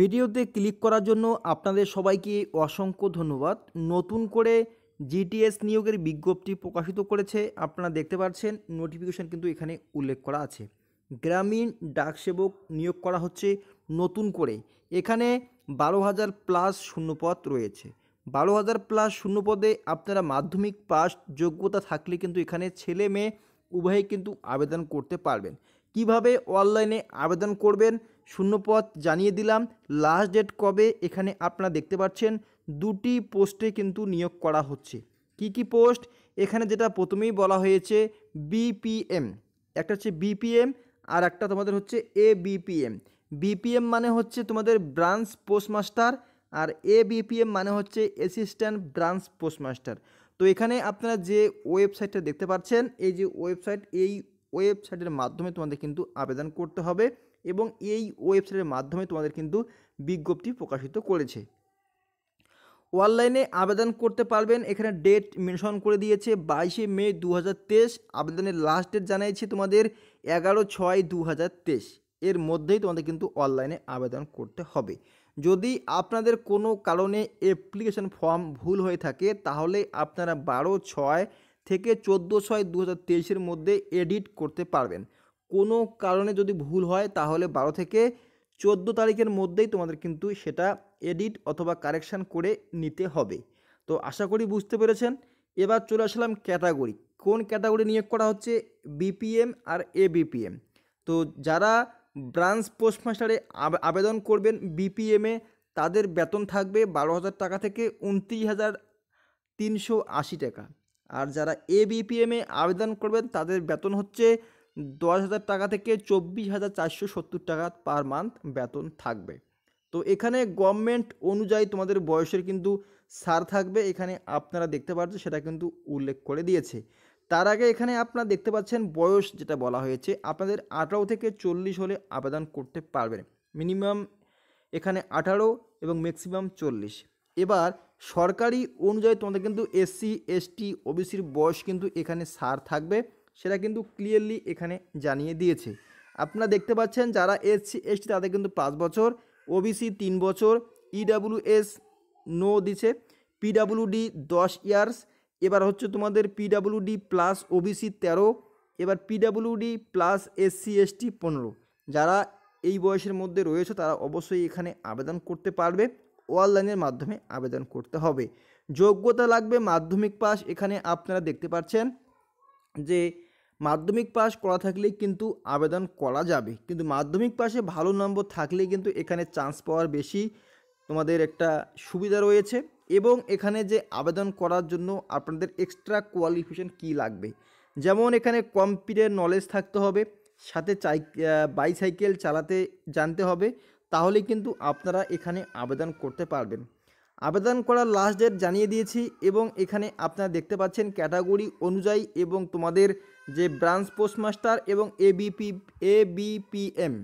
ভিডিওতে ক্লিক করার জন্য আপনাদের সবাইকে অসংখ্য ধন্যবাদ নতুন করে জিটিএস নিয়োগের বিজ্ঞপ্তি প্রকাশিত করেছে আপনারা দেখতে পাচ্ছেন নোটিফিকেশন কিন্তু এখানে উল্লেখ করা আছে গ্রামীণ ডাকসেবক নিয়োগ করা হচ্ছে নতুন করে এখানে বারো হাজার প্লাস শূন্যপদ রয়েছে বারো হাজার প্লাস শূন্যপদে আপনারা মাধ্যমিক পাস যোগ্যতা থাকলে কিন্তু এখানে ছেলে মেয়ে উভয়ে কিন্তু আবেদন করতে পারবেন কিভাবে অনলাইনে আবেদন করবেন পথ জানিয়ে দিলাম লাস্ট ডেট কবে এখানে আপনারা দেখতে পাচ্ছেন দুটি পোস্টে কিন্তু নিয়োগ করা হচ্ছে কি কি পোস্ট এখানে যেটা প্রথমেই বলা হয়েছে বিপিএম একটা হচ্ছে বিপিএম আর একটা তোমাদের হচ্ছে এ বিপিএম বিপিএম মানে হচ্ছে তোমাদের ব্রাঞ্চ পোস্টমাস্টার আর এ বিপিএম মানে হচ্ছে অ্যাসিস্ট্যান্ট ব্রাঞ্চ পোস্টমাস্টার তো এখানে আপনারা যে ওয়েবসাইটটা দেখতে পাচ্ছেন এই যে ওয়েবসাইট এই ওয়েবসাইটের মাধ্যমে তোমাদের কিন্তু আবেদন করতে হবে এবং এই ওয়েবসাইটের মাধ্যমে তোমাদের কিন্তু বিজ্ঞপ্তি প্রকাশিত করেছে অনলাইনে আবেদন করতে পারবেন এখানে ডেট মেনশন করে দিয়েছে বাইশে মে দু আবেদনের লাস্ট ডেট জানাইছে তোমাদের এগারো ছয় দু এর মধ্যেই তোমাদের কিন্তু অনলাইনে আবেদন করতে হবে যদি আপনাদের কোনো কারণে অ্যাপ্লিকেশন ফর্ম ভুল হয়ে থাকে তাহলে আপনারা বারো ছয় থেকে চোদ্দো ছয় দু হাজার তেইশের মধ্যে এডিট করতে পারবেন কোনো কারণে যদি ভুল হয় তাহলে বারো থেকে চোদ্দো তারিখের মধ্যেই তোমাদের কিন্তু সেটা এডিট অথবা কারেকশান করে নিতে হবে তো আশা করি বুঝতে পেরেছেন এবার চলে আসলাম ক্যাটাগরি কোন ক্যাটাগরি নিয়োগ করা হচ্ছে বিপিএম আর এ বিপিএম তো যারা ব্রাঞ্চ পোস্টমাস্টারে আবেদন করবেন বিপিএমে তাদের বেতন থাকবে বারো হাজার টাকা থেকে উনত্রিশ হাজার তিনশো আশি টাকা আর যারা এ বিপিএমে আবেদন করবেন তাদের বেতন হচ্ছে দশ হাজার টাকা থেকে চব্বিশ হাজার চারশো সত্তর টাকা পার মান্থ বেতন থাকবে তো এখানে গভর্নমেন্ট অনুযায়ী তোমাদের বয়সের কিন্তু সার থাকবে এখানে আপনারা দেখতে পাচ্ছেন সেটা কিন্তু উল্লেখ করে দিয়েছে তার আগে এখানে আপনারা দেখতে পাচ্ছেন বয়স যেটা বলা হয়েছে আপনাদের আঠারো থেকে চল্লিশ হলে আবেদন করতে পারবেন মিনিমাম এখানে আঠারো এবং ম্যাক্সিমাম চল্লিশ এবার সরকারি অনুযায়ী তোমাদের কিন্তু এসসি এসটি ওবিসির বয়স কিন্তু এখানে সার থাকবে সেটা কিন্তু ক্লিয়ারলি এখানে জানিয়ে দিয়েছে আপনারা দেখতে পাচ্ছেন যারা এসসি এসটি তাদের কিন্তু পাঁচ বছর ওবিসি তিন বছর এস e নো দিছে পিডাব্লিউডি দশ ইয়ার্স এবার হচ্ছে তোমাদের পিডাব্লিউডি প্লাস ওবিসি তেরো এবার পিডাব্লিউডি প্লাস এসসি এসটি পনেরো যারা এই বয়সের মধ্যে রয়েছে তারা অবশ্যই এখানে আবেদন করতে পারবে অনলাইনের মাধ্যমে আবেদন করতে হবে যোগ্যতা লাগবে মাধ্যমিক পাস এখানে আপনারা দেখতে পাচ্ছেন যে মাধ্যমিক পাস করা থাকলে কিন্তু আবেদন করা যাবে কিন্তু মাধ্যমিক পাশে ভালো নম্বর থাকলে কিন্তু এখানে চান্স পাওয়ার বেশি তোমাদের একটা সুবিধা রয়েছে এবং এখানে যে আবেদন করার জন্য আপনাদের এক্সট্রা কোয়ালিফিকেশন কি লাগবে যেমন এখানে কম্পিউটার নলেজ থাকতে হবে সাথে চাই বাইসাইকেল চালাতে জানতে হবে তাহলে কিন্তু আপনারা এখানে আবেদন করতে পারবেন আবেদন করার লাস্ট ডেট জানিয়ে দিয়েছি এবং এখানে আপনারা দেখতে পাচ্ছেন ক্যাটাগরি অনুযায়ী এবং তোমাদের যে ব্রাঞ্চ পোস্টমাস্টার এবং এবিপি এবিপিএম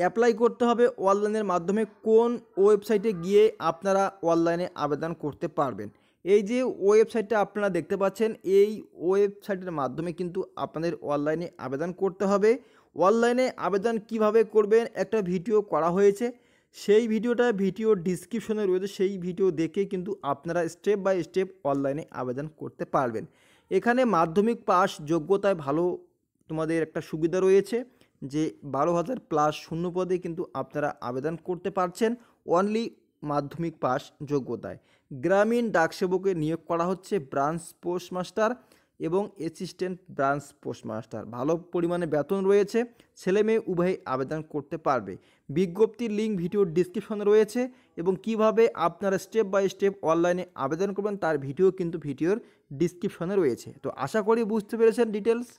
অ্যাপ্লাই করতে হবে অনলাইনের মাধ্যমে কোন ওয়েবসাইটে গিয়ে আপনারা অনলাইনে আবেদন করতে পারবেন এই যে ওয়েবসাইটটা আপনারা দেখতে পাচ্ছেন এই ওয়েবসাইটের মাধ্যমে কিন্তু আপনাদের অনলাইনে আবেদন করতে হবে অনলাইনে আবেদন কিভাবে করবেন একটা ভিডিও করা হয়েছে সেই ভিডিওটা ভিডিও ডিসক্রিপশনে রয়েছে সেই ভিডিও দেখে কিন্তু আপনারা স্টেপ বাই স্টেপ অনলাইনে আবেদন করতে পারবেন এখানে মাধ্যমিক পাস যোগ্যতায় ভালো তোমাদের একটা সুবিধা রয়েছে যে বারো হাজার প্লাস শূন্য পদে কিন্তু আপনারা আবেদন করতে পারছেন অনলি মাধ্যমিক পাস যোগ্যতায় গ্রামীণ ডাকসেবকে নিয়োগ করা হচ্ছে ব্রাঞ্চ পোস্ট মাস্টার এবং অ্যাসিস্ট্যান্ট ব্রাঞ্চ পোস্টমাস্টার ভালো পরিমাণে বেতন রয়েছে ছেলে মেয়ে উভয়ই আবেদন করতে পারবে বিজ্ঞপ্তির লিঙ্ক ভিডিওর ডিসক্রিপশনে রয়েছে এবং কিভাবে আপনারা স্টেপ বাই স্টেপ অনলাইনে আবেদন করবেন তার ভিডিও কিন্তু ভিডিওর ডিসক্রিপশনে রয়েছে তো আশা করি বুঝতে পেরেছেন ডিটেলস